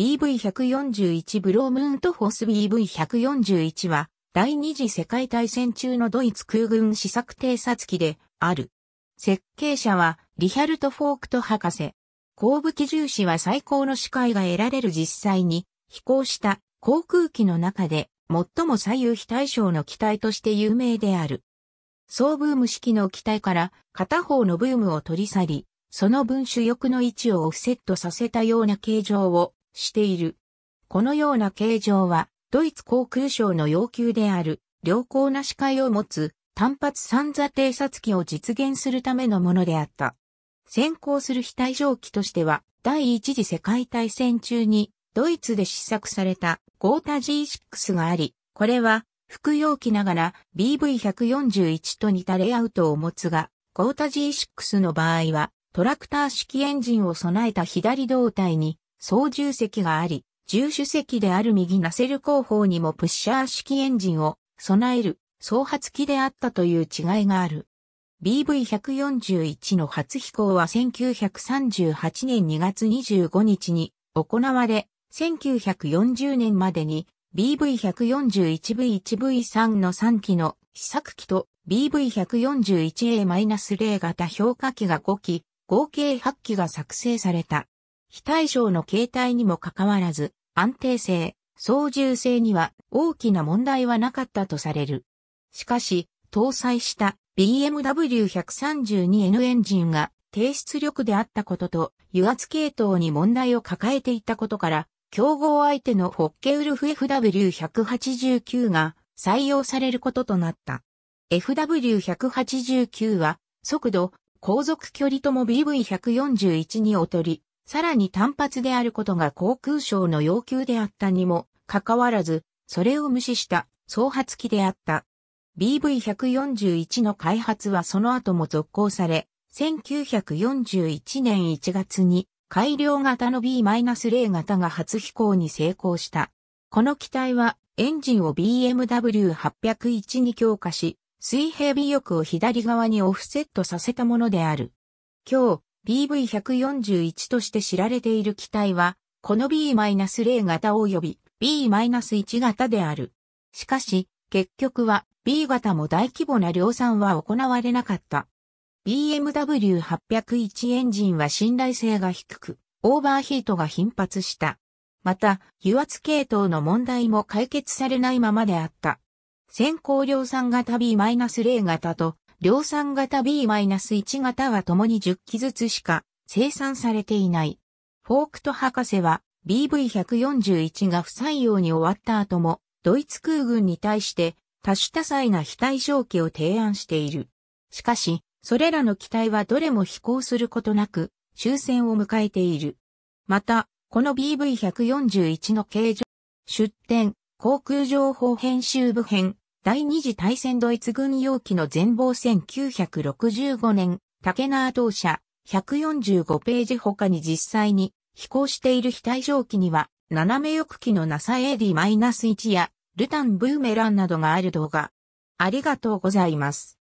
BV141 ブロームントフォス BV141 は第二次世界大戦中のドイツ空軍試作偵察機である。設計者はリヒャルト・フォークト博士。後部機重視は最高の視界が得られる実際に飛行した航空機の中で最も左右非対称の機体として有名である。総ブーム式の機体から片方のブームを取り去り、その分主翼の位置をオフセットさせたような形状をしている。このような形状は、ドイツ航空省の要求である、良好な視界を持つ単発三座偵察機を実現するためのものであった。先行する非対乗機としては、第一次世界大戦中に、ドイツで試作されたゴータ G6 があり、これは、服用機ながら BV141 と似たレイアウトを持つが、ゴータ G6 の場合は、トラクター式エンジンを備えた左胴体に操縦席があり、重主席である右ナセル後方にもプッシャー式エンジンを備える総発機であったという違いがある。BV-141 の初飛行は1938年2月25日に行われ、1940年までに BV-141V1V3 の3機の試作機と BV-141A-0 型評価機が5機、合計8機が作成された。非対称の形態にもかかわらず、安定性、操縦性には大きな問題はなかったとされる。しかし、搭載した BMW132N エンジンが低出力であったことと、油圧系統に問題を抱えていたことから、競合相手のホッケウルフ FW189 が採用されることとなった。FW189 は、速度、航続距離とも BV141 に劣り、さらに単発であることが航空省の要求であったにも、かかわらず、それを無視した創発機であった。BV141 の開発はその後も続行され、1941年1月に改良型の B-0 型が初飛行に成功した。この機体はエンジンを BMW801 に強化し、水平尾翼を左側にオフセットさせたものである。今日、BV141 として知られている機体は、この B-0 型及び B-1 型である。しかし、結局は B 型も大規模な量産は行われなかった。BMW801 エンジンは信頼性が低く、オーバーヒートが頻発した。また、油圧系統の問題も解決されないままであった。先行量産型 B-0 型と量産型 B-1 型は共に10機ずつしか生産されていない。フォークト博士は BV-141 が不採用に終わった後も、ドイツ空軍に対して多種多彩な非対称機を提案している。しかし、それらの機体はどれも飛行することなく、終戦を迎えている。また、この BV-141 の形状、出展、航空情報編集部編、第二次大戦ドイツ軍用機の全貌1965年、竹縄当社145ページ他に実際に飛行している非対蒸機には、斜め翼機の NASA AD-1 やルタンブーメランなどがある動画。ありがとうございます。